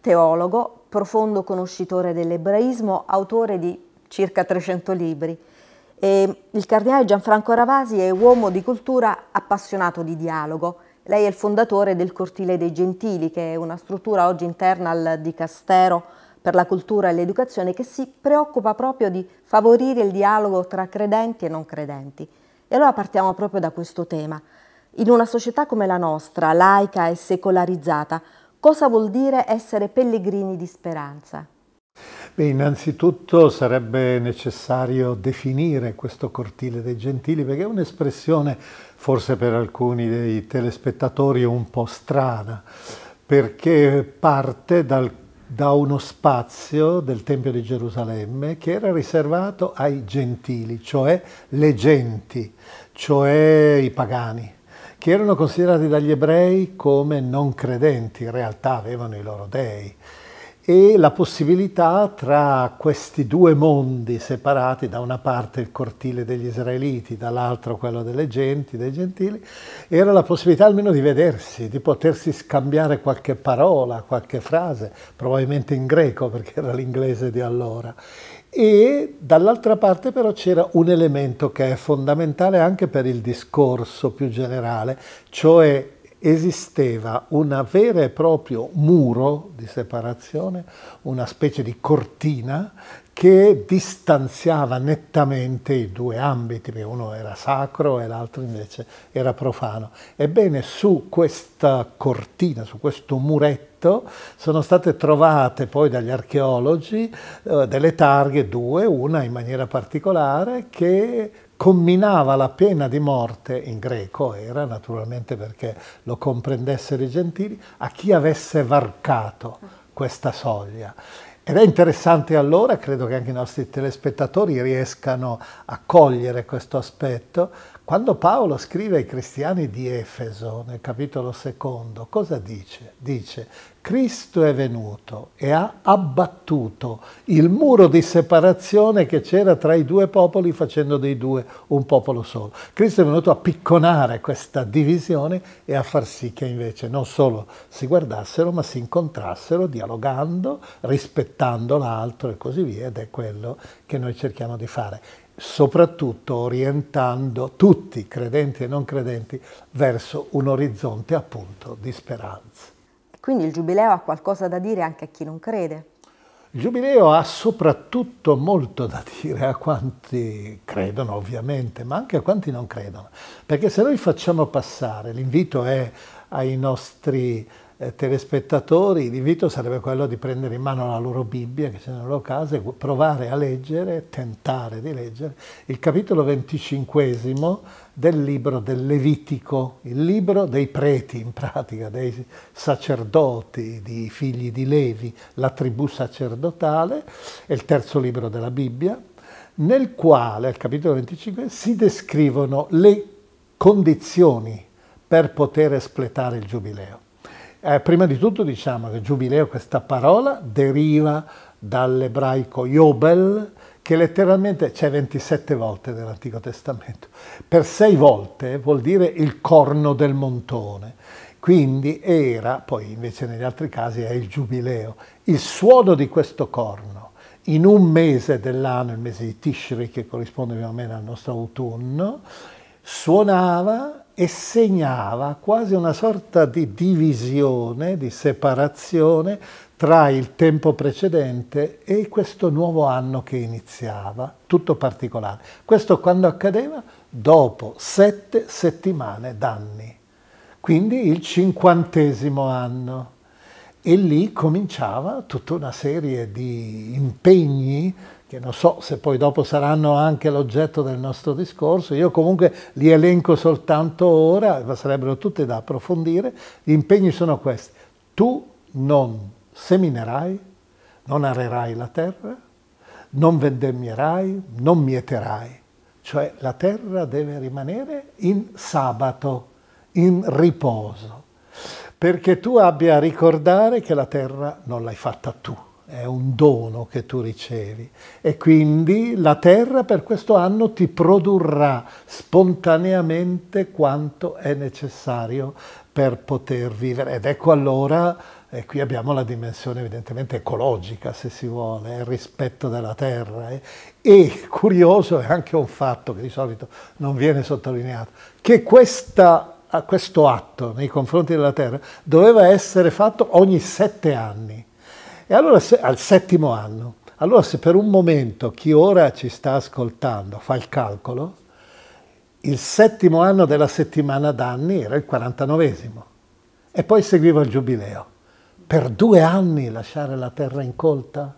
teologo, profondo conoscitore dell'ebraismo, autore di circa 300 libri. E il cardinale Gianfranco Ravasi è uomo di cultura appassionato di dialogo. Lei è il fondatore del Cortile dei Gentili, che è una struttura oggi interna al Dicastero per la cultura e l'educazione che si preoccupa proprio di favorire il dialogo tra credenti e non credenti. E allora partiamo proprio da questo tema. In una società come la nostra, laica e secolarizzata, Cosa vuol dire essere pellegrini di speranza? Beh, innanzitutto sarebbe necessario definire questo cortile dei gentili perché è un'espressione forse per alcuni dei telespettatori un po' strana perché parte dal, da uno spazio del Tempio di Gerusalemme che era riservato ai gentili, cioè le genti, cioè i pagani che erano considerati dagli ebrei come non credenti, in realtà avevano i loro dei, e la possibilità tra questi due mondi separati, da una parte il cortile degli israeliti, dall'altra quello delle genti, dei gentili, era la possibilità almeno di vedersi, di potersi scambiare qualche parola, qualche frase, probabilmente in greco perché era l'inglese di allora, e dall'altra parte però c'era un elemento che è fondamentale anche per il discorso più generale, cioè esisteva un vero e proprio muro di separazione, una specie di cortina che distanziava nettamente i due ambiti, perché uno era sacro e l'altro invece era profano. Ebbene, su questa cortina, su questo muretto, sono state trovate poi dagli archeologi eh, delle targhe, due, una in maniera particolare, che comminava la pena di morte, in greco era naturalmente perché lo comprendessero i gentili, a chi avesse varcato questa soglia. Ed è interessante allora, credo che anche i nostri telespettatori riescano a cogliere questo aspetto, quando Paolo scrive ai cristiani di Efeso, nel capitolo secondo, cosa dice? Dice, Cristo è venuto e ha abbattuto il muro di separazione che c'era tra i due popoli facendo dei due un popolo solo. Cristo è venuto a picconare questa divisione e a far sì che invece non solo si guardassero ma si incontrassero dialogando, rispettando l'altro e così via ed è quello che noi cerchiamo di fare soprattutto orientando tutti, credenti e non credenti, verso un orizzonte appunto di speranza. Quindi il Giubileo ha qualcosa da dire anche a chi non crede? Il Giubileo ha soprattutto molto da dire a quanti credono ovviamente, ma anche a quanti non credono, perché se noi facciamo passare, l'invito è ai nostri eh, telespettatori, l'invito sarebbe quello di prendere in mano la loro Bibbia, che c'è nella loro casa, e provare a leggere, tentare di leggere, il capitolo 25 del libro del Levitico, il libro dei preti in pratica, dei sacerdoti, dei figli di Levi, la tribù sacerdotale, è il terzo libro della Bibbia, nel quale, al capitolo 25, si descrivono le condizioni per poter espletare il giubileo. Eh, prima di tutto diciamo che giubileo, questa parola, deriva dall'ebraico Jobel, che letteralmente c'è 27 volte nell'Antico Testamento. Per sei volte vuol dire il corno del montone. Quindi era, poi invece negli altri casi è il giubileo, il suono di questo corno. In un mese dell'anno, il mese di Tishri, che corrisponde più o meno al nostro autunno, suonava e segnava quasi una sorta di divisione, di separazione tra il tempo precedente e questo nuovo anno che iniziava, tutto particolare. Questo quando accadeva? Dopo sette settimane d'anni, quindi il cinquantesimo anno. E lì cominciava tutta una serie di impegni che non so se poi dopo saranno anche l'oggetto del nostro discorso, io comunque li elenco soltanto ora, ma sarebbero tutte da approfondire, gli impegni sono questi. Tu non seminerai, non arerai la terra, non vendemmierai, non mieterai. Cioè la terra deve rimanere in sabato, in riposo, perché tu abbia a ricordare che la terra non l'hai fatta tu è un dono che tu ricevi e quindi la terra per questo anno ti produrrà spontaneamente quanto è necessario per poter vivere ed ecco allora e qui abbiamo la dimensione evidentemente ecologica, se si vuole, il rispetto della terra. Eh. E curioso è anche un fatto che di solito non viene sottolineato, che questa, questo atto nei confronti della terra doveva essere fatto ogni sette anni e allora se, al settimo anno, allora se per un momento chi ora ci sta ascoltando fa il calcolo, il settimo anno della settimana d'anni era il 49esimo e poi seguiva il giubileo. Per due anni lasciare la terra incolta?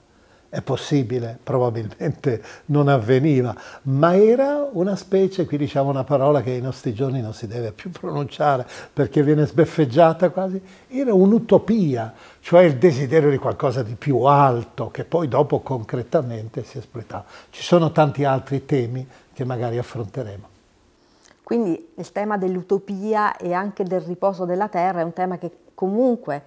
è possibile, probabilmente non avveniva, ma era una specie, qui diciamo una parola che ai nostri giorni non si deve più pronunciare perché viene sbeffeggiata quasi, era un'utopia, cioè il desiderio di qualcosa di più alto che poi dopo concretamente si espletava. Ci sono tanti altri temi che magari affronteremo. Quindi il tema dell'utopia e anche del riposo della terra è un tema che comunque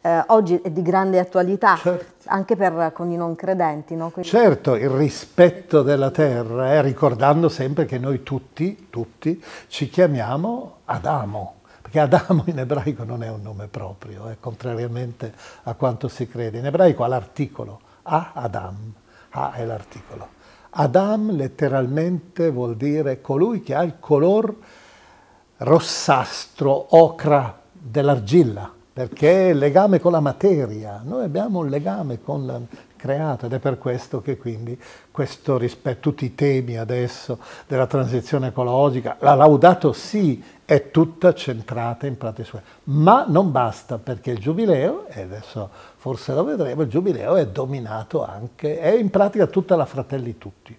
eh, oggi è di grande attualità, certo. anche per, con i non credenti. No? Quindi... Certo, il rispetto della terra, eh, ricordando sempre che noi tutti, tutti, ci chiamiamo Adamo perché Adamo in ebraico non è un nome proprio, eh, contrariamente a quanto si crede. In ebraico ha l'articolo, A Adam, A è l'articolo. Adam letteralmente vuol dire colui che ha il color rossastro, ocra dell'argilla perché è il legame con la materia, noi abbiamo un legame con la creata ed è per questo che quindi questo rispetto, tutti i temi adesso della transizione ecologica, la laudato sì è tutta centrata in pratica sue, ma non basta perché il giubileo, e adesso forse lo vedremo, il giubileo è dominato anche, è in pratica tutta la fratelli tutti,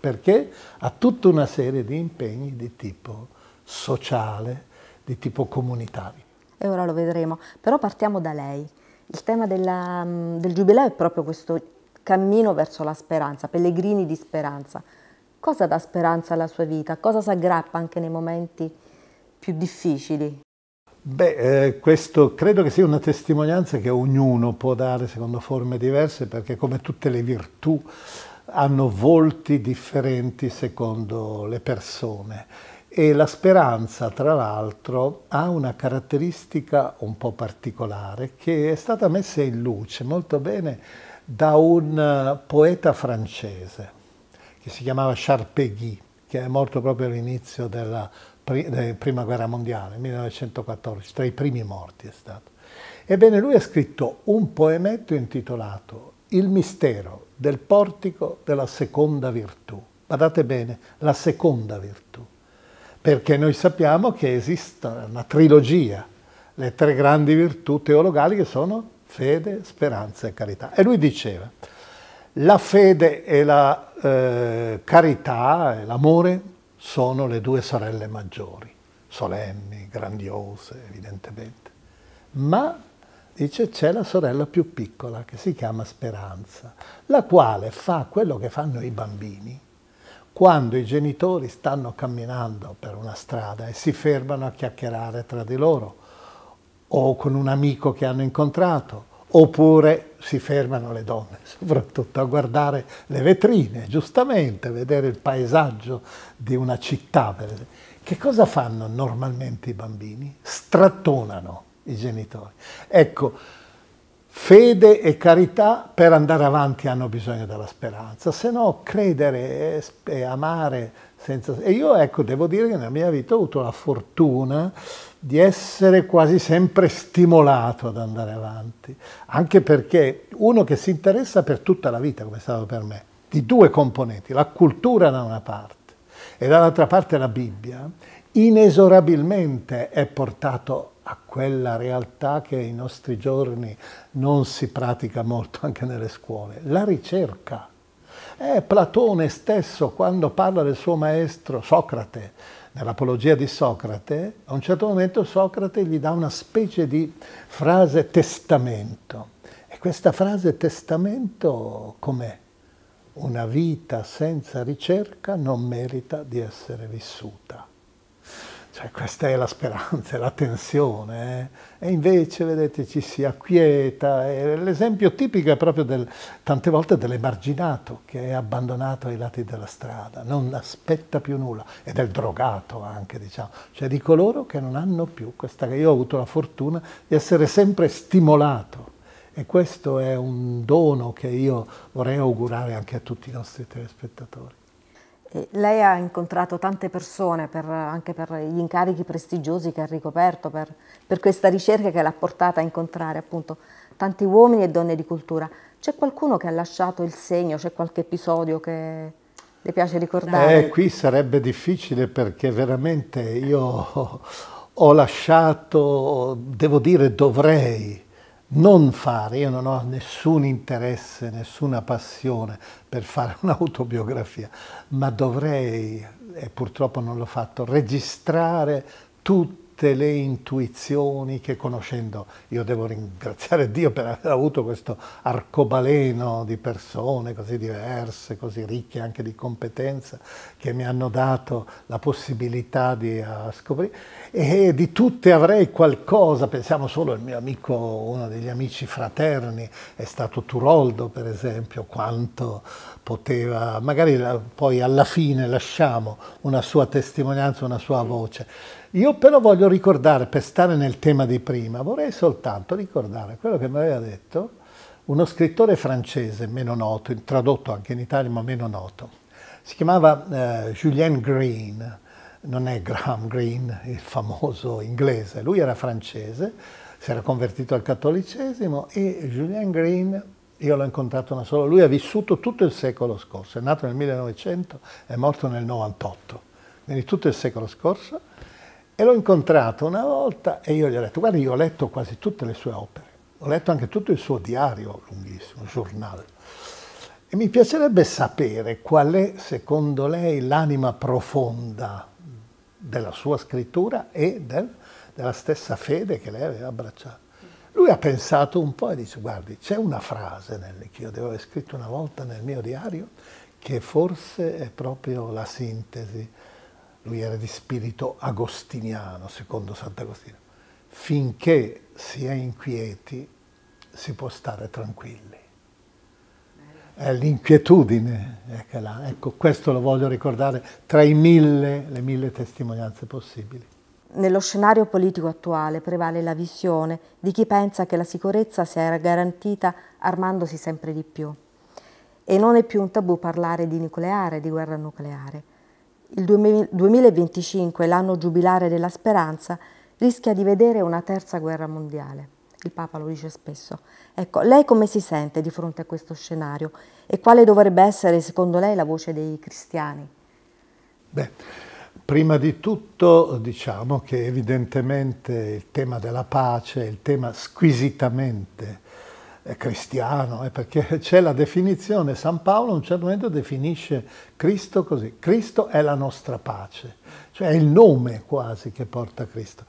perché ha tutta una serie di impegni di tipo sociale, di tipo comunitario e ora lo vedremo, però partiamo da lei. Il tema della, mm, del giubileo è proprio questo cammino verso la speranza, pellegrini di speranza. Cosa dà speranza alla sua vita? Cosa si aggrappa anche nei momenti più difficili? Beh, eh, questo credo che sia una testimonianza che ognuno può dare secondo forme diverse perché come tutte le virtù hanno volti differenti secondo le persone e la speranza, tra l'altro, ha una caratteristica un po' particolare che è stata messa in luce molto bene da un eh, poeta francese che si chiamava Charles Péguy, che è morto proprio all'inizio della, della Prima Guerra Mondiale, 1914, tra i primi morti è stato. Ebbene, lui ha scritto un poemetto intitolato Il mistero del portico della seconda virtù. Guardate bene, la seconda virtù perché noi sappiamo che esiste una trilogia, le tre grandi virtù teologali che sono fede, speranza e carità. E lui diceva, la fede e la eh, carità e l'amore sono le due sorelle maggiori, solenni, grandiose evidentemente, ma dice c'è la sorella più piccola che si chiama speranza, la quale fa quello che fanno i bambini quando i genitori stanno camminando per una strada e si fermano a chiacchierare tra di loro o con un amico che hanno incontrato, oppure si fermano le donne soprattutto a guardare le vetrine, giustamente, vedere il paesaggio di una città. Che cosa fanno normalmente i bambini? Strattonano i genitori. Ecco, Fede e carità per andare avanti hanno bisogno della speranza, se no credere e amare senza... E io ecco, devo dire che nella mia vita ho avuto la fortuna di essere quasi sempre stimolato ad andare avanti, anche perché uno che si interessa per tutta la vita, come è stato per me, di due componenti, la cultura da una parte e dall'altra parte la Bibbia, inesorabilmente è portato a quella realtà che ai nostri giorni non si pratica molto anche nelle scuole, la ricerca. È Platone stesso quando parla del suo maestro Socrate, nell'apologia di Socrate, a un certo momento Socrate gli dà una specie di frase testamento. E questa frase testamento com'è? Una vita senza ricerca non merita di essere vissuta. Cioè, questa è la speranza, è la tensione. Eh? E invece, vedete, ci si acquieta. l'esempio tipico è proprio del, tante volte dell'emarginato che è abbandonato ai lati della strada, non aspetta più nulla, e del drogato anche, diciamo, cioè di coloro che non hanno più questa. Io ho avuto la fortuna di essere sempre stimolato. E questo è un dono che io vorrei augurare anche a tutti i nostri telespettatori. Lei ha incontrato tante persone per, anche per gli incarichi prestigiosi che ha ricoperto, per, per questa ricerca che l'ha portata a incontrare appunto tanti uomini e donne di cultura. C'è qualcuno che ha lasciato il segno, c'è qualche episodio che le piace ricordare? Eh, qui sarebbe difficile perché veramente io ho lasciato, devo dire dovrei, non fare, io non ho nessun interesse, nessuna passione per fare un'autobiografia, ma dovrei, e purtroppo non l'ho fatto, registrare tutti tutte le intuizioni che conoscendo, io devo ringraziare Dio per aver avuto questo arcobaleno di persone così diverse, così ricche anche di competenza, che mi hanno dato la possibilità di eh, scoprire. E di tutte avrei qualcosa, pensiamo solo al mio amico, uno degli amici fraterni, è stato Turoldo per esempio, quanto poteva, magari poi alla fine lasciamo una sua testimonianza, una sua voce. Io però voglio ricordare, per stare nel tema di prima, vorrei soltanto ricordare quello che mi aveva detto uno scrittore francese meno noto, tradotto anche in Italia ma meno noto, si chiamava eh, Julien Green, non è Graham Green, il famoso inglese, lui era francese, si era convertito al cattolicesimo e Julien Green, io l'ho incontrato una sola, lui ha vissuto tutto il secolo scorso, è nato nel 1900, è morto nel 98, quindi tutto il secolo scorso e l'ho incontrato una volta e io gli ho detto, guarda, io ho letto quasi tutte le sue opere, ho letto anche tutto il suo diario lunghissimo, giornale. E mi piacerebbe sapere qual è, secondo lei, l'anima profonda della sua scrittura e del, della stessa fede che lei aveva abbracciato. Lui ha pensato un po' e dice, guardi, c'è una frase nel, che io devo aver scritto una volta nel mio diario che forse è proprio la sintesi lui era di spirito agostiniano, secondo Sant'Agostino, finché si è inquieti si può stare tranquilli. È l'inquietudine, ecco, ecco, questo lo voglio ricordare tra i mille, le mille testimonianze possibili. Nello scenario politico attuale prevale la visione di chi pensa che la sicurezza sia garantita armandosi sempre di più. E non è più un tabù parlare di nucleare, di guerra nucleare il 2025, l'anno giubilare della speranza, rischia di vedere una terza guerra mondiale. Il Papa lo dice spesso. Ecco, lei come si sente di fronte a questo scenario e quale dovrebbe essere secondo lei la voce dei cristiani? Beh, prima di tutto diciamo che evidentemente il tema della pace il tema squisitamente cristiano, eh, perché c'è la definizione, San Paolo a un certo momento definisce Cristo così, Cristo è la nostra pace, cioè è il nome quasi che porta Cristo.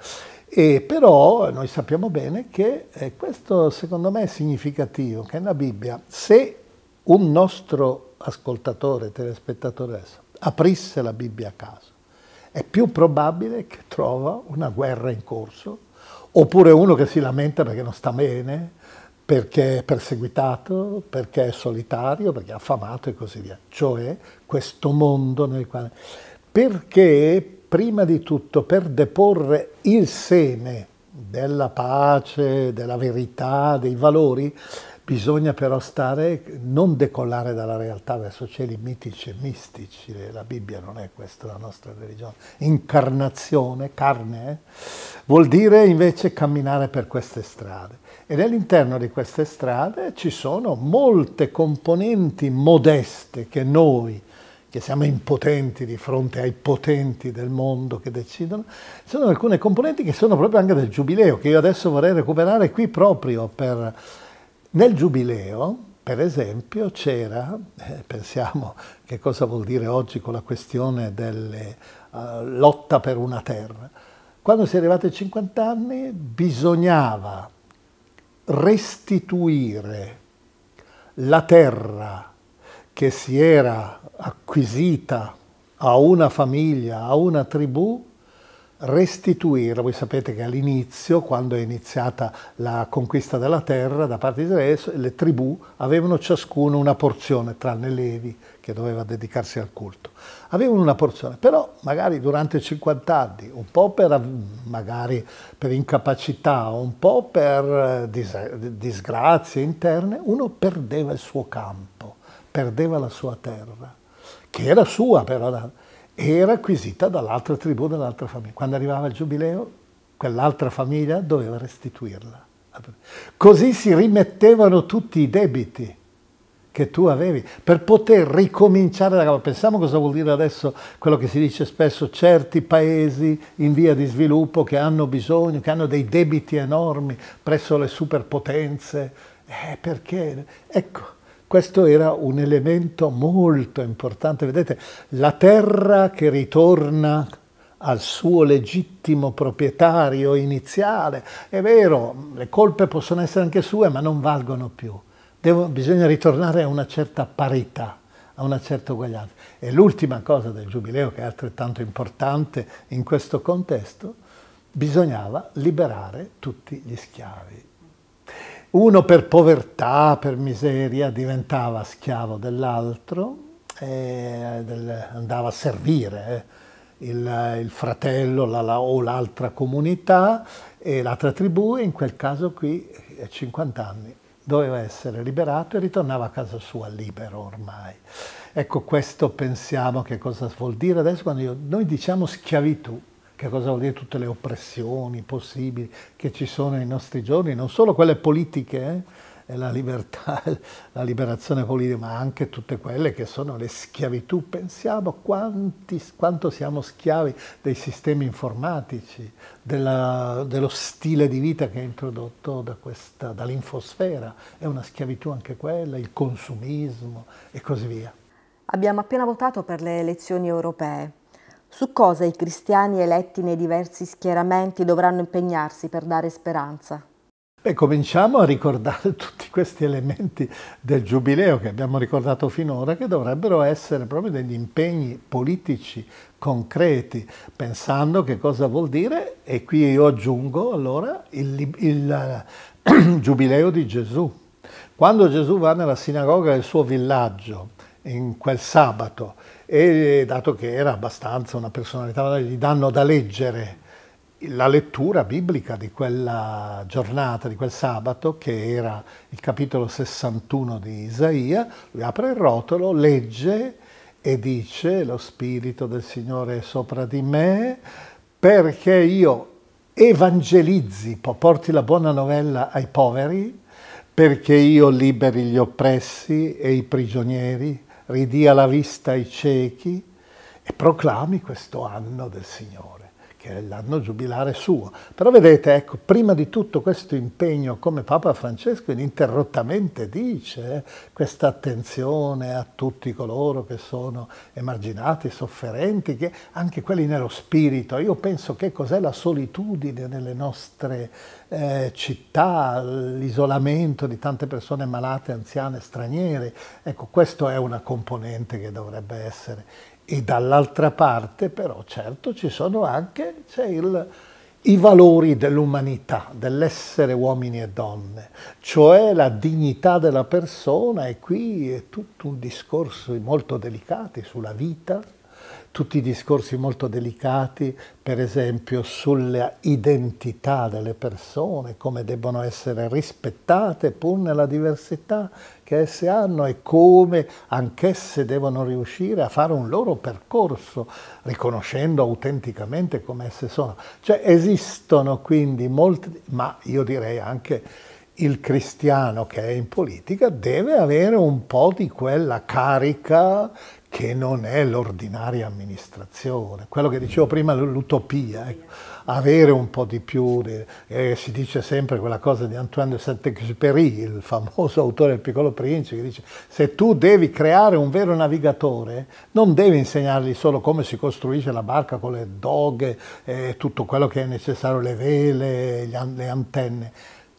E però noi sappiamo bene che eh, questo secondo me è significativo, che nella Bibbia se un nostro ascoltatore, telespettatore adesso, aprisse la Bibbia a caso, è più probabile che trova una guerra in corso, oppure uno che si lamenta perché non sta bene, perché è perseguitato, perché è solitario, perché è affamato e così via. Cioè questo mondo nel quale... Perché prima di tutto per deporre il seme della pace, della verità, dei valori, Bisogna però stare, non decollare dalla realtà verso cieli mitici e mistici, la Bibbia non è questa la nostra religione, incarnazione, carne, eh? vuol dire invece camminare per queste strade. E all'interno di queste strade ci sono molte componenti modeste che noi, che siamo impotenti di fronte ai potenti del mondo che decidono, sono alcune componenti che sono proprio anche del giubileo, che io adesso vorrei recuperare qui proprio per nel Giubileo, per esempio, c'era, eh, pensiamo che cosa vuol dire oggi con la questione della eh, lotta per una terra, quando si è arrivati ai 50 anni bisognava restituire la terra che si era acquisita a una famiglia, a una tribù, restituire, voi sapete che all'inizio, quando è iniziata la conquista della terra da parte di Israele, le tribù avevano ciascuno una porzione, tranne Levi che doveva dedicarsi al culto. Avevano una porzione, però magari durante 50 anni, un po' per, magari per incapacità, un po' per eh, disgrazie interne, uno perdeva il suo campo, perdeva la sua terra, che era sua però era acquisita dall'altra tribù, dall'altra famiglia. Quando arrivava il giubileo, quell'altra famiglia doveva restituirla. Così si rimettevano tutti i debiti che tu avevi per poter ricominciare da capo. Pensiamo cosa vuol dire adesso quello che si dice spesso, certi paesi in via di sviluppo che hanno bisogno, che hanno dei debiti enormi presso le superpotenze. Eh, perché? Ecco, questo era un elemento molto importante. Vedete, la terra che ritorna al suo legittimo proprietario iniziale. È vero, le colpe possono essere anche sue, ma non valgono più. Devo, bisogna ritornare a una certa parità, a una certa uguaglianza. E l'ultima cosa del Giubileo, che è altrettanto importante in questo contesto, bisognava liberare tutti gli schiavi. Uno per povertà, per miseria, diventava schiavo dell'altro, del, andava a servire eh, il, il, fratello la, la, o l'altra comunità, e l'altra tribù, in quel caso qui a 50 anni doveva essere liberato e ritornava a casa sua libero ormai. Ecco questo pensiamo che cosa vuol dire adesso quando io, noi diciamo schiavitù, che cosa vuol dire tutte le oppressioni possibili che ci sono nei nostri giorni, non solo quelle politiche, eh, la libertà, la liberazione politica, ma anche tutte quelle che sono le schiavitù. Pensiamo quanti, quanto siamo schiavi dei sistemi informatici, della, dello stile di vita che è introdotto da dall'infosfera, è una schiavitù anche quella, il consumismo e così via. Abbiamo appena votato per le elezioni europee. Su cosa i cristiani eletti nei diversi schieramenti dovranno impegnarsi per dare speranza? Beh, cominciamo a ricordare tutti questi elementi del giubileo che abbiamo ricordato finora, che dovrebbero essere proprio degli impegni politici concreti, pensando che cosa vuol dire, e qui io aggiungo allora il, il giubileo di Gesù. Quando Gesù va nella sinagoga del suo villaggio in quel sabato e eh, dato che era abbastanza una personalità, gli danno da leggere la lettura biblica di quella giornata, di quel sabato, che era il capitolo 61 di Isaia, lui apre il rotolo, legge e dice lo Spirito del Signore è sopra di me perché io evangelizzi, porti la buona novella ai poveri, perché io liberi gli oppressi e i prigionieri, ridia la vista ai ciechi e proclami questo anno del Signore che è l'anno giubilare suo. Però vedete, ecco, prima di tutto questo impegno, come Papa Francesco ininterrottamente dice, eh, questa attenzione a tutti coloro che sono emarginati, sofferenti, che, anche quelli nello spirito. Io penso che cos'è la solitudine nelle nostre eh, città, l'isolamento di tante persone malate, anziane, straniere. Ecco, questa è una componente che dovrebbe essere e dall'altra parte però certo ci sono anche il, i valori dell'umanità, dell'essere uomini e donne, cioè la dignità della persona e qui è tutto un discorso molto delicato sulla vita, tutti i discorsi molto delicati, per esempio sulla identità delle persone, come debbono essere rispettate pur nella diversità, esse hanno e come anch'esse devono riuscire a fare un loro percorso, riconoscendo autenticamente come esse sono. Cioè esistono quindi molti, ma io direi anche il cristiano che è in politica deve avere un po' di quella carica che non è l'ordinaria amministrazione, quello che dicevo prima, l'utopia. Ecco avere un po' di più, di, eh, si dice sempre quella cosa di Antoine de Saint-Exupéry, il famoso autore del Piccolo Principe, che dice se tu devi creare un vero navigatore non devi insegnargli solo come si costruisce la barca con le doghe, eh, tutto quello che è necessario, le vele, le antenne,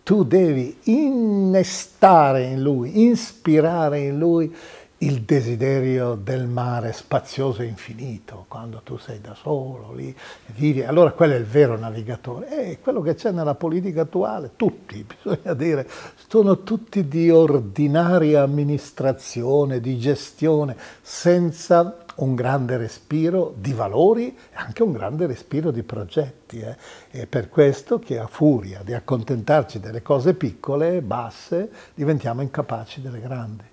tu devi innestare in lui, ispirare in lui il desiderio del mare spazioso e infinito, quando tu sei da solo lì, vivi, allora quello è il vero navigatore. È eh, quello che c'è nella politica attuale, tutti, bisogna dire, sono tutti di ordinaria amministrazione, di gestione, senza un grande respiro di valori e anche un grande respiro di progetti. Eh. È per questo che a furia di accontentarci delle cose piccole, basse, diventiamo incapaci delle grandi.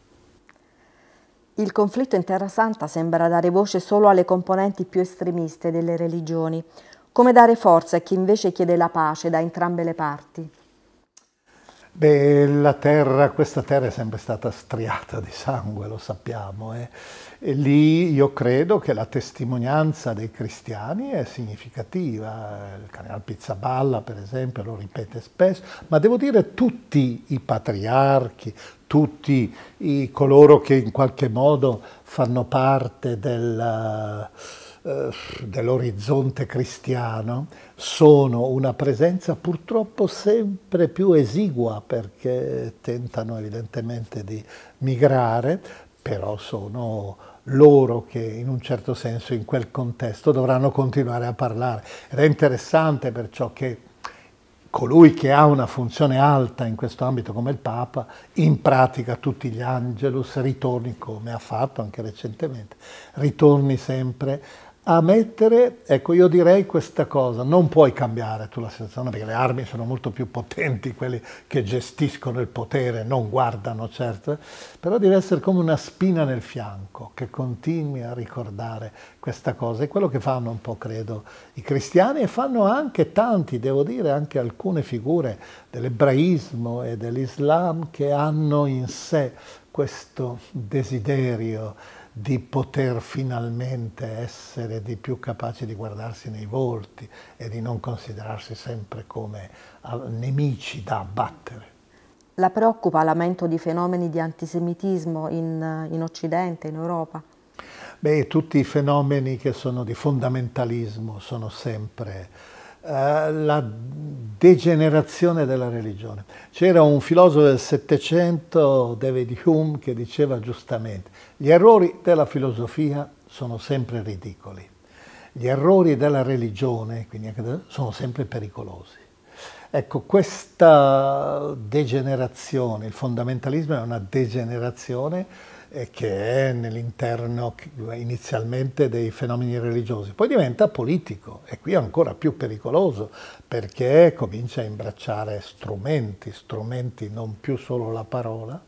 Il conflitto in Terra Santa sembra dare voce solo alle componenti più estremiste delle religioni. Come dare forza a chi invece chiede la pace da entrambe le parti? Beh, la terra, questa terra è sempre stata striata di sangue, lo sappiamo. Eh? E lì io credo che la testimonianza dei cristiani è significativa. Il cardinal Pizzaballa, per esempio, lo ripete spesso, ma devo dire tutti i patriarchi, tutti i, coloro che in qualche modo fanno parte del, eh, dell'orizzonte cristiano sono una presenza purtroppo sempre più esigua perché tentano evidentemente di migrare, però sono loro che in un certo senso in quel contesto dovranno continuare a parlare. Ed è interessante perciò che colui che ha una funzione alta in questo ambito come il Papa, in pratica tutti gli angelus ritorni, come ha fatto anche recentemente, ritorni sempre a mettere, ecco io direi questa cosa, non puoi cambiare tu la situazione perché le armi sono molto più potenti, quelli che gestiscono il potere non guardano certo, però deve essere come una spina nel fianco che continui a ricordare questa cosa, è quello che fanno un po' credo i cristiani e fanno anche tanti, devo dire anche alcune figure dell'ebraismo e dell'islam che hanno in sé questo desiderio di poter finalmente essere di più capaci di guardarsi nei volti e di non considerarsi sempre come ah, nemici da abbattere. La preoccupa l'aumento di fenomeni di antisemitismo in, in Occidente, in Europa? Beh, tutti i fenomeni che sono di fondamentalismo sono sempre eh, la degenerazione della religione. C'era un filosofo del Settecento, David Hume, che diceva giustamente gli errori della filosofia sono sempre ridicoli, gli errori della religione quindi, anche sono sempre pericolosi. Ecco, questa degenerazione, il fondamentalismo è una degenerazione che è nell'interno inizialmente dei fenomeni religiosi, poi diventa politico e qui è ancora più pericoloso perché comincia a imbracciare strumenti, strumenti non più solo la parola,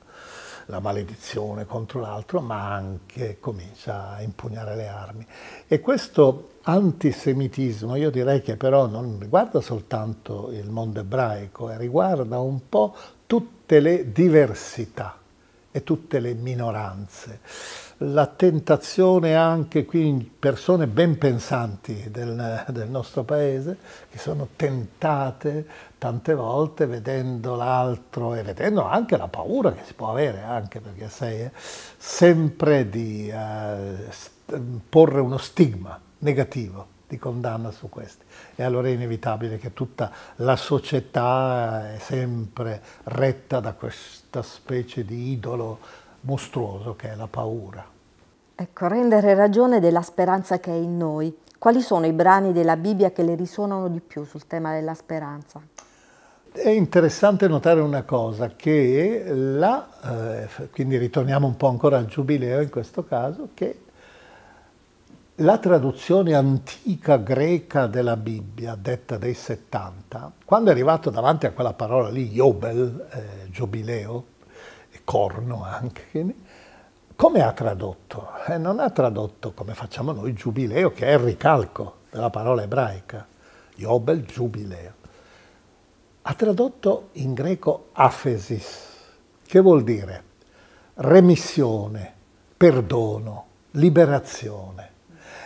la maledizione contro l'altro, ma anche comincia a impugnare le armi. E questo antisemitismo io direi che però non riguarda soltanto il mondo ebraico, eh, riguarda un po' tutte le diversità e tutte le minoranze. La tentazione anche qui persone ben pensanti del, del nostro paese che sono tentate tante volte vedendo l'altro e vedendo anche la paura che si può avere, anche perché sai, eh, sempre di eh, porre uno stigma negativo di condanna su questi. E allora è inevitabile che tutta la società è sempre retta da questa specie di idolo mostruoso che è la paura. Ecco, rendere ragione della speranza che è in noi. Quali sono i brani della Bibbia che le risuonano di più sul tema della speranza? È interessante notare una cosa, che la, eh, quindi ritorniamo un po' ancora al giubileo in questo caso, che la traduzione antica greca della Bibbia, detta dei 70, quando è arrivato davanti a quella parola lì, Jobel, eh, giubileo, e corno anche, come ha tradotto? Eh, non ha tradotto come facciamo noi giubileo, che è il ricalco della parola ebraica, Jobel, giubileo. Ha tradotto in greco afesis, che vuol dire remissione, perdono, liberazione.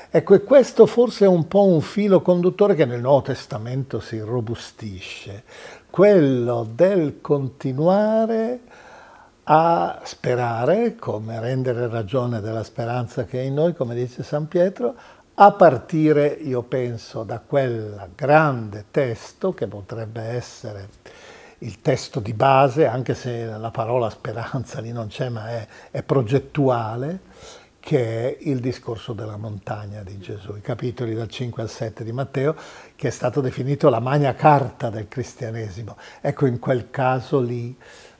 Ecco, e questo forse è un po' un filo conduttore che nel Nuovo Testamento si robustisce, quello del continuare a sperare, come rendere ragione della speranza che è in noi, come dice San Pietro, a partire, io penso, da quel grande testo che potrebbe essere il testo di base, anche se la parola speranza lì non c'è, ma è, è progettuale, che è il discorso della montagna di Gesù, i capitoli dal 5 al 7 di Matteo, che è stato definito la magna carta del cristianesimo. Ecco, in quel caso lì,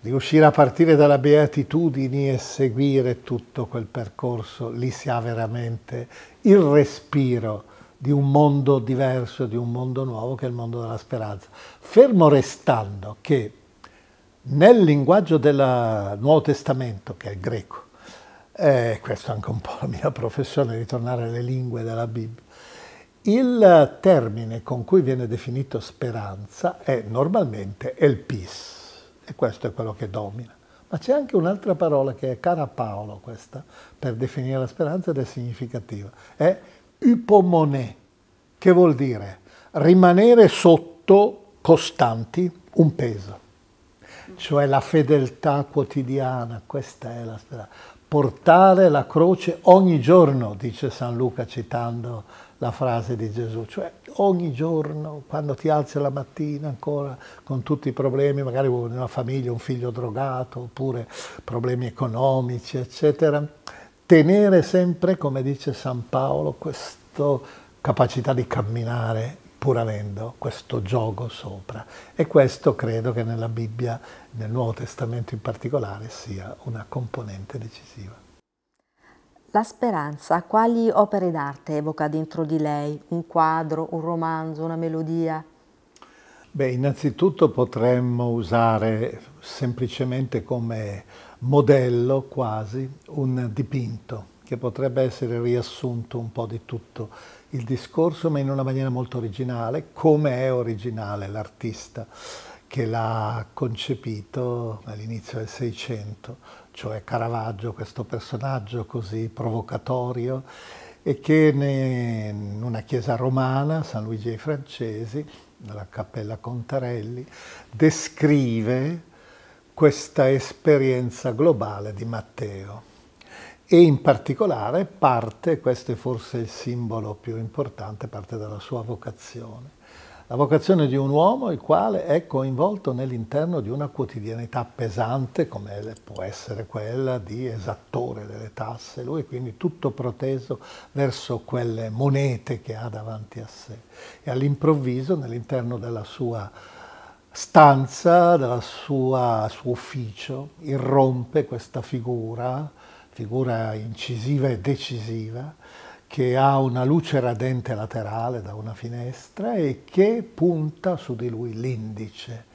riuscire a partire dalla beatitudini e seguire tutto quel percorso, lì si ha veramente il respiro di un mondo diverso, di un mondo nuovo che è il mondo della speranza. Fermo restando che nel linguaggio del Nuovo Testamento, che è il greco, eh, questa è anche un po' la mia professione, ritornare alle lingue della Bibbia. Il termine con cui viene definito speranza è normalmente el pis, e questo è quello che domina. Ma c'è anche un'altra parola che è cara a Paolo questa, per definire la speranza ed è significativa, è upomone, che vuol dire rimanere sotto costanti un peso, cioè la fedeltà quotidiana, questa è la speranza portare la croce ogni giorno, dice San Luca citando la frase di Gesù, cioè ogni giorno, quando ti alzi la mattina ancora con tutti i problemi, magari vuoi una famiglia, un figlio drogato, oppure problemi economici, eccetera, tenere sempre, come dice San Paolo, questa capacità di camminare pur avendo questo gioco sopra. E questo credo che nella Bibbia, nel Nuovo Testamento in particolare, sia una componente decisiva. La speranza, quali opere d'arte evoca dentro di lei? Un quadro, un romanzo, una melodia? Beh, innanzitutto potremmo usare semplicemente come modello quasi un dipinto che potrebbe essere riassunto un po' di tutto il discorso, ma in una maniera molto originale, come è originale l'artista che l'ha concepito all'inizio del Seicento, cioè Caravaggio, questo personaggio così provocatorio e che in una chiesa romana, San Luigi dei Francesi, nella Cappella Contarelli, descrive questa esperienza globale di Matteo e in particolare parte, questo è forse il simbolo più importante, parte dalla sua vocazione. La vocazione di un uomo il quale è coinvolto nell'interno di una quotidianità pesante come può essere quella di esattore delle tasse, lui quindi tutto proteso verso quelle monete che ha davanti a sé e all'improvviso nell'interno della sua stanza, del suo ufficio, irrompe questa figura figura incisiva e decisiva, che ha una luce radente laterale da una finestra e che punta su di lui l'indice,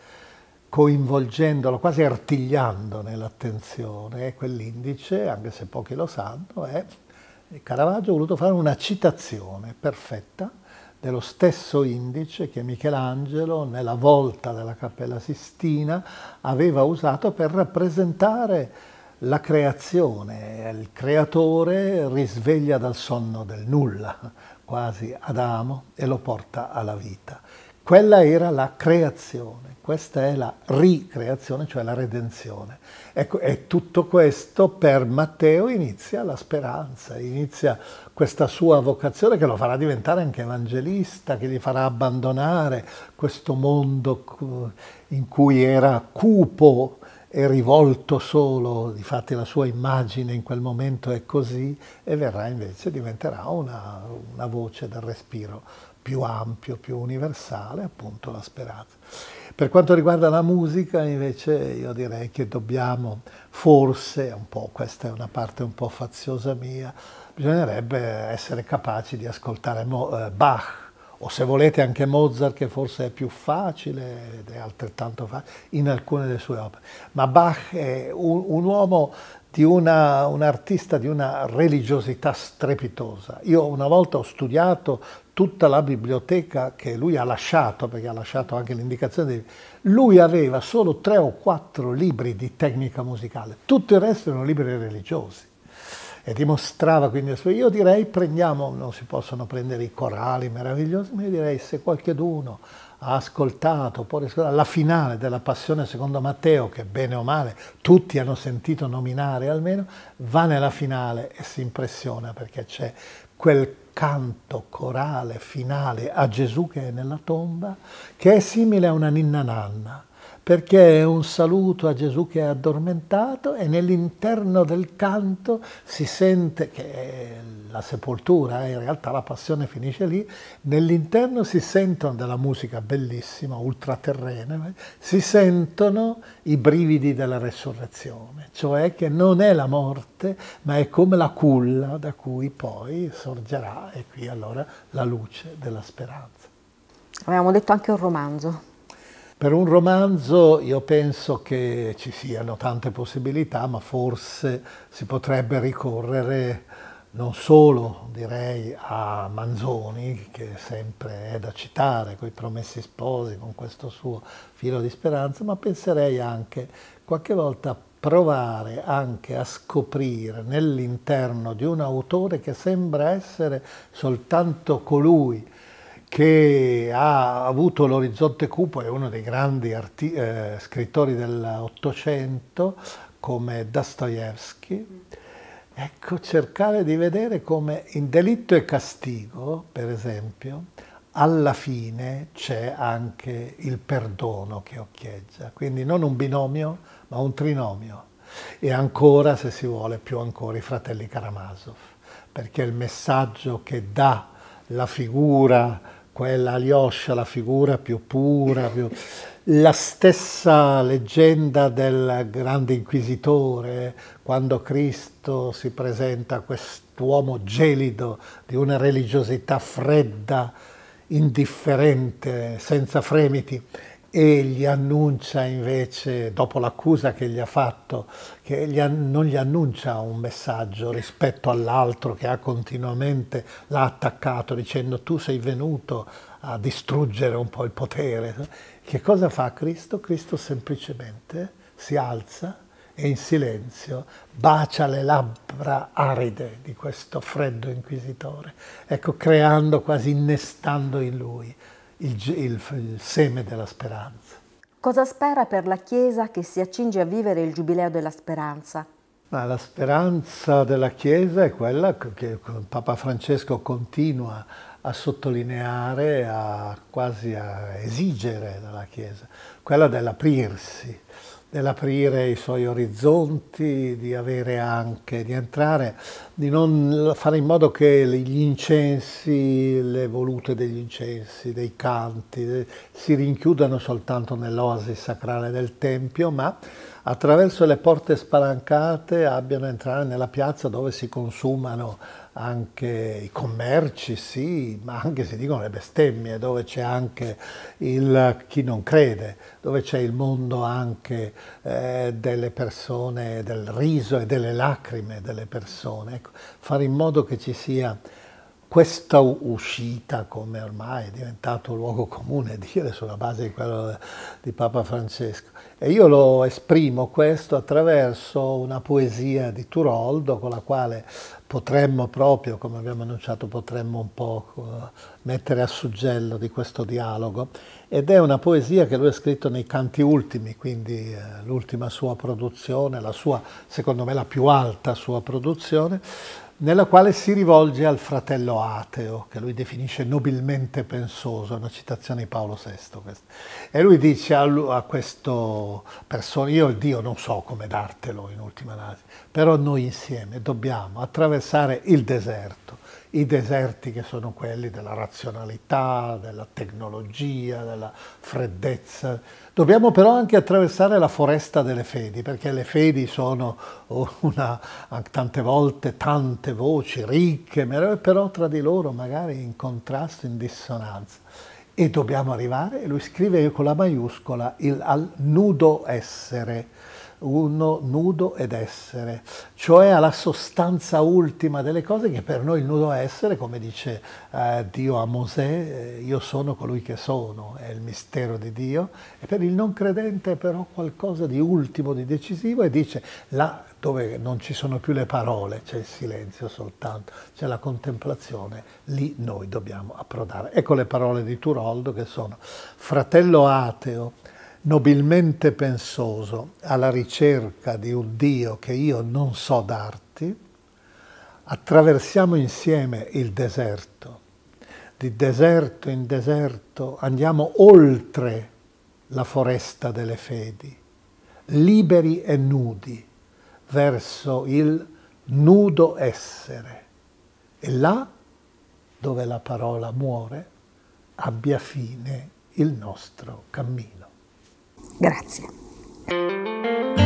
coinvolgendolo, quasi artigliandone l'attenzione. E quell'indice, anche se pochi lo sanno, è Caravaggio ha voluto fare una citazione perfetta dello stesso indice che Michelangelo nella volta della Cappella Sistina aveva usato per rappresentare la creazione, il creatore risveglia dal sonno del nulla, quasi Adamo, e lo porta alla vita. Quella era la creazione, questa è la ricreazione, cioè la redenzione. Ecco, e tutto questo per Matteo inizia la speranza, inizia questa sua vocazione che lo farà diventare anche evangelista, che gli farà abbandonare questo mondo eh, in cui era cupo è rivolto solo, difatti la sua immagine in quel momento è così, e verrà invece, diventerà una, una voce del respiro più ampio, più universale, appunto la speranza. Per quanto riguarda la musica, invece, io direi che dobbiamo, forse, un po', questa è una parte un po' faziosa mia, bisognerebbe essere capaci di ascoltare eh, Bach o se volete anche Mozart che forse è più facile ed è altrettanto facile in alcune delle sue opere. Ma Bach è un, un uomo di una, un artista di una religiosità strepitosa. Io una volta ho studiato tutta la biblioteca che lui ha lasciato, perché ha lasciato anche l'indicazione, di... lui aveva solo tre o quattro libri di tecnica musicale, tutto il resto erano libri religiosi e dimostrava quindi io direi prendiamo, non si possono prendere i corali meravigliosi, ma io direi se qualcheduno ha ascoltato oppure la finale della Passione secondo Matteo, che bene o male tutti hanno sentito nominare almeno, va nella finale e si impressiona perché c'è quel canto corale finale a Gesù che è nella tomba, che è simile a una ninna nanna perché è un saluto a Gesù che è addormentato e nell'interno del canto si sente che è la sepoltura, eh, in realtà la passione finisce lì, nell'interno si sentono della musica bellissima, ultraterrena, eh, si sentono i brividi della resurrezione, cioè che non è la morte, ma è come la culla da cui poi sorgerà e qui allora la luce della speranza. Avevamo detto anche un romanzo. Per un romanzo io penso che ci siano tante possibilità, ma forse si potrebbe ricorrere non solo direi a Manzoni, che sempre è da citare, con i promessi sposi, con questo suo filo di speranza, ma penserei anche qualche volta a provare anche a scoprire nell'interno di un autore che sembra essere soltanto colui che ha avuto l'orizzonte cupo, è uno dei grandi eh, scrittori dell'Ottocento, come Dostoevsky. Ecco, cercare di vedere come in Delitto e Castigo, per esempio, alla fine c'è anche il perdono che occhieggia, quindi non un binomio, ma un trinomio. E ancora, se si vuole, più ancora i fratelli Karamazov, perché il messaggio che dà la figura quella Alyosha, la figura più pura, più... la stessa leggenda del grande inquisitore, quando Cristo si presenta a quest'uomo gelido di una religiosità fredda, indifferente, senza fremiti e gli annuncia invece, dopo l'accusa che gli ha fatto, che gli non gli annuncia un messaggio rispetto all'altro che ha continuamente l'ha attaccato dicendo tu sei venuto a distruggere un po' il potere. Che cosa fa Cristo? Cristo semplicemente si alza e in silenzio bacia le labbra aride di questo freddo inquisitore, ecco creando quasi innestando in lui il, il, il seme della speranza. Cosa spera per la Chiesa che si accinge a vivere il Giubileo della Speranza? Ma la speranza della Chiesa è quella che Papa Francesco continua a sottolineare, a, quasi a esigere dalla Chiesa, quella dell'aprirsi, dell'aprire i suoi orizzonti, di avere anche, di entrare, di non fare in modo che gli incensi, le volute degli incensi, dei canti, si rinchiudano soltanto nell'oasi sacrale del Tempio, ma attraverso le porte spalancate abbiano a entrare nella piazza dove si consumano anche i commerci, sì, ma anche si dicono le bestemmie, dove c'è anche il chi non crede, dove c'è il mondo anche eh, delle persone, del riso e delle lacrime delle persone. Ecco, fare in modo che ci sia questa uscita, come ormai è diventato luogo comune dire sulla base di quello di Papa Francesco. E io lo esprimo questo attraverso una poesia di Turoldo con la quale potremmo proprio, come abbiamo annunciato, potremmo un po' eh, mettere a suggello di questo dialogo. Ed è una poesia che lui ha scritto nei canti ultimi, quindi eh, l'ultima sua produzione, la sua, secondo me, la più alta sua produzione, nella quale si rivolge al fratello ateo, che lui definisce nobilmente pensoso, è una citazione di Paolo VI. Questa. E lui dice a, a questo persona, io il Dio non so come dartelo in ultima analisi, però noi insieme dobbiamo attraversare il deserto i deserti che sono quelli della razionalità, della tecnologia, della freddezza. Dobbiamo però anche attraversare la foresta delle fedi, perché le fedi sono oh, una, tante volte tante voci ricche, però tra di loro magari in contrasto, in dissonanza. E dobbiamo arrivare, lui scrive con la maiuscola, il, al nudo essere uno nudo ed essere, cioè alla sostanza ultima delle cose che per noi il nudo essere, come dice eh, Dio a Mosè, eh, io sono colui che sono, è il mistero di Dio, e per il non credente è però qualcosa di ultimo, di decisivo e dice là dove non ci sono più le parole, c'è il silenzio soltanto, c'è la contemplazione, lì noi dobbiamo approdare. Ecco le parole di Turoldo che sono fratello ateo, nobilmente pensoso alla ricerca di un Dio che io non so darti, attraversiamo insieme il deserto. Di deserto in deserto andiamo oltre la foresta delle fedi, liberi e nudi, verso il nudo essere. E là, dove la parola muore, abbia fine il nostro cammino. Grazie.